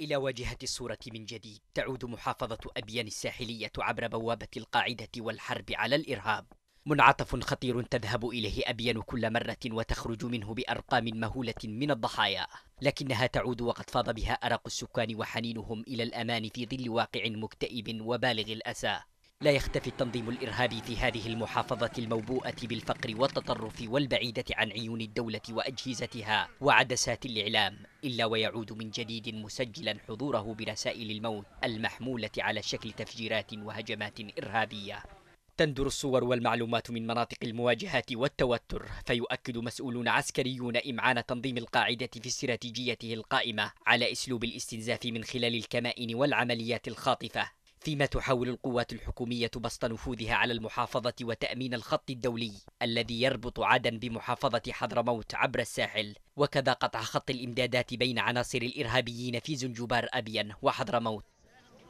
إلى واجهة الصورة من جديد تعود محافظة أبيان الساحلية عبر بوابة القاعدة والحرب على الإرهاب منعطف خطير تذهب إليه أبيان كل مرة وتخرج منه بأرقام مهولة من الضحايا لكنها تعود وقد فاض بها أرق السكان وحنينهم إلى الأمان في ظل واقع مكتئب وبالغ الأسى لا يختفي التنظيم الإرهابي في هذه المحافظة الموبوءة بالفقر والتطرف والبعيدة عن عيون الدولة وأجهزتها وعدسات الإعلام إلا ويعود من جديد مسجلا حضوره برسائل الموت المحمولة على شكل تفجيرات وهجمات إرهابية تندر الصور والمعلومات من مناطق المواجهات والتوتر فيؤكد مسؤولون عسكريون إمعان تنظيم القاعدة في استراتيجيته القائمة على أسلوب الاستنزاف من خلال الكمائن والعمليات الخاطفة فيما تحاول القوات الحكومية بسط نفوذها على المحافظة وتأمين الخط الدولي الذي يربط عدن بمحافظة حضرموت عبر الساحل وكذا قطع خط الإمدادات بين عناصر الإرهابيين في زنجبار أبين وحضرموت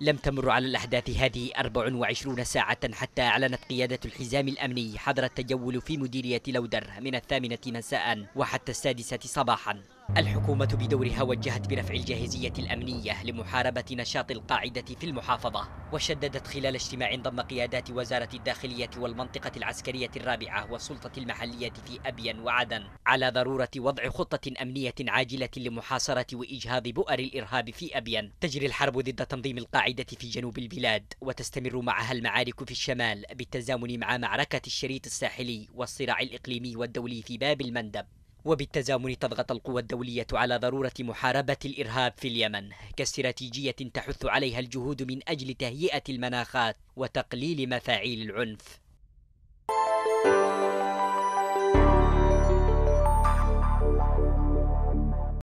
لم تمر على الأحداث هذه 24 ساعة حتى أعلنت قيادة الحزام الأمني حظر التجول في مديرية لودر من الثامنة مساء وحتى السادسة صباحا الحكومة بدورها وجهت برفع الجاهزية الأمنية لمحاربة نشاط القاعدة في المحافظة وشددت خلال اجتماع ضم قيادات وزارة الداخلية والمنطقة العسكرية الرابعة والسلطة المحلية في أبين وعدن على ضرورة وضع خطة أمنية عاجلة لمحاصرة وإجهاض بؤر الإرهاب في أبين تجري الحرب ضد تنظيم القاعدة في جنوب البلاد وتستمر معها المعارك في الشمال بالتزامن مع معركة الشريط الساحلي والصراع الإقليمي والدولي في باب المندب وبالتزامن تضغط القوى الدولية على ضرورة محاربة الإرهاب في اليمن كاستراتيجية تحث عليها الجهود من أجل تهيئة المناخات وتقليل مفاعيل العنف